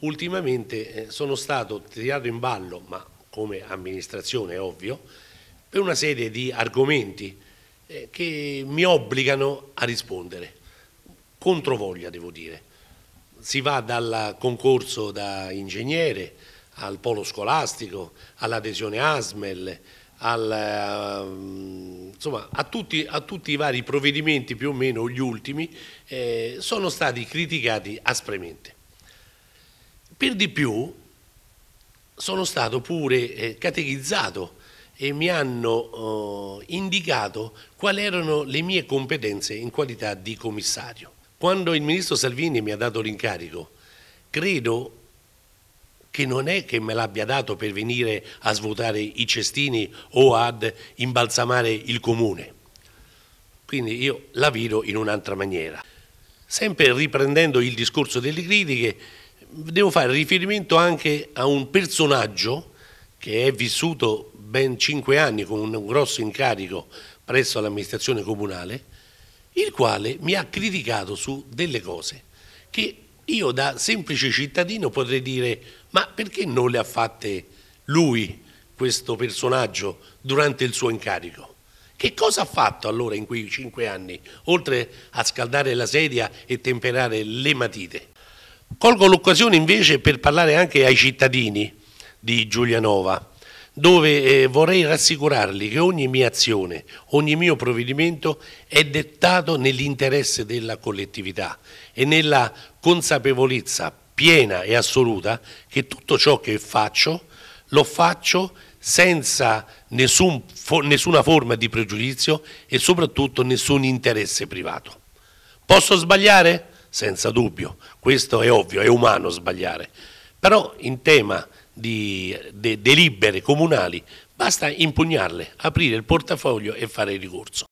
ultimamente eh, sono stato tirato in ballo, ma come amministrazione è ovvio, per una serie di argomenti eh, che mi obbligano a rispondere, controvoglia devo dire. Si va dal concorso da ingegnere al polo scolastico, all'adesione ASMEL, al, ehm, insomma, a, tutti, a, tutti, i vari provvedimenti più o meno, gli ultimi, eh, sono stati criticati aspramente. Per di più sono stato pure eh, catechizzato e mi hanno eh, indicato quali erano le mie competenze in qualità di commissario. Quando il ministro Salvini mi ha dato l'incarico, credo che non è che me l'abbia dato per venire a svuotare i cestini o ad imbalsamare il comune. Quindi io la vedo in un'altra maniera. Sempre riprendendo il discorso delle critiche, devo fare riferimento anche a un personaggio che è vissuto ben cinque anni con un grosso incarico presso l'amministrazione comunale, il quale mi ha criticato su delle cose che io da semplice cittadino potrei dire ma perché non le ha fatte lui, questo personaggio, durante il suo incarico? Che cosa ha fatto allora in quei cinque anni, oltre a scaldare la sedia e temperare le matite? Colgo l'occasione invece per parlare anche ai cittadini di Giulianova, dove eh, vorrei rassicurarli che ogni mia azione, ogni mio provvedimento è dettato nell'interesse della collettività e nella consapevolezza piena e assoluta che tutto ciò che faccio lo faccio senza nessun, for, nessuna forma di pregiudizio e soprattutto nessun interesse privato. Posso sbagliare? senza dubbio, questo è ovvio, è umano sbagliare, però in tema di delibere comunali basta impugnarle, aprire il portafoglio e fare il ricorso.